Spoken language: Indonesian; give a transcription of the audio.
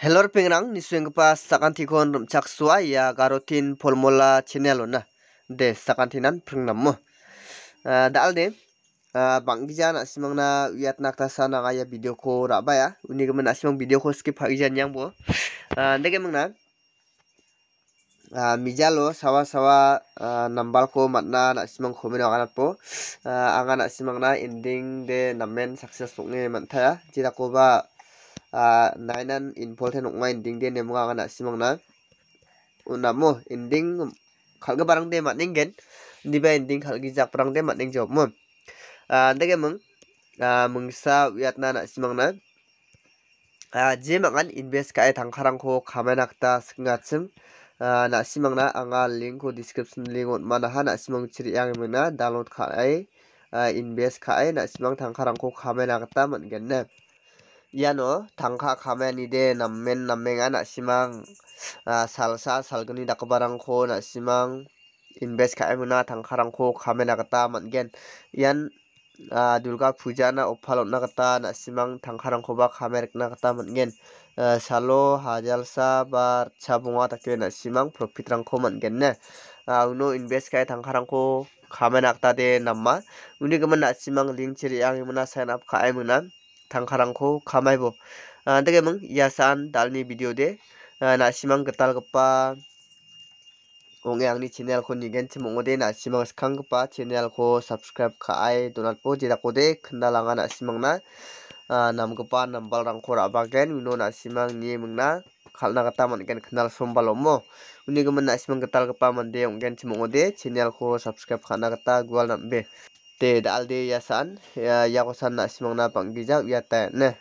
helor pengrang niswengpa sakanthikon rumchak sua ya garotin formula channel na de sakanthinan phringnam dalde na wiat uyat nakta sana ya video ko ya rabaya unigam nasimang video ko skip hagijan yang bo dege na, mijalo sawa sawa nambal ko matna nasimang khomino aganat po anga na ending de namen success nge manthaya jira ko ba nainan involve ten ongma ending de na anga nasimangna unamu ending khalga barang de matning gen ba ending khalgi jak barang de matning job mo dege mung mungsa wiatna nasimangna je mangan invest kae tangkarangko kamaina kta singatsim nasimangna anga link ko description link on mana ha nasimang ciri yang mena download kae invest kae nasimang tangkarangko ta kta matgen ne no tangka kamaanide namen ana simang ah, salsa ko ah, na simang invest kaimona tangkarangko kamena gita man·gen ian ah, durga pujana oppalotna gita nasimang bak kame rikna gita man·gen salo hajal sabar hajalsa kena ritsa simang profit rangko mangen ne uno invest kae tangkarangko kamena gita de namma uni na simang link chi emuna sign up emuna tangkarangko kamaibo dege mung yasan dalni video de nasimang getal gepa onge ni channel ko nigen chimong de nasimang skang gepa channel ko subscribe ka ai donat po jeda ko de khendalanga nasimang na nam nambal rangko rabagen wino nasimang ni mungna kalna gata langsong kenal mo. uni gemen nasimang getal gepa mande ongen chimong de channel ko subscribe karena Gual na nambe te da alde yasan ya yakusan ya, ya na simang napang gijak yate ne